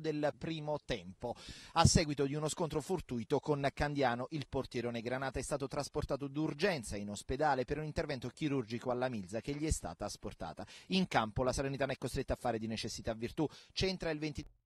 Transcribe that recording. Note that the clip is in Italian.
del primo tempo. A seguito di uno scontro fortuito con Candiano, il portierone Granata è stato trasportato d'urgenza in ospedale per un intervento chirurgico alla milza che gli è stata asportata. In campo la Salernitana è costretta a fare di necessità virtù. C'entra il 23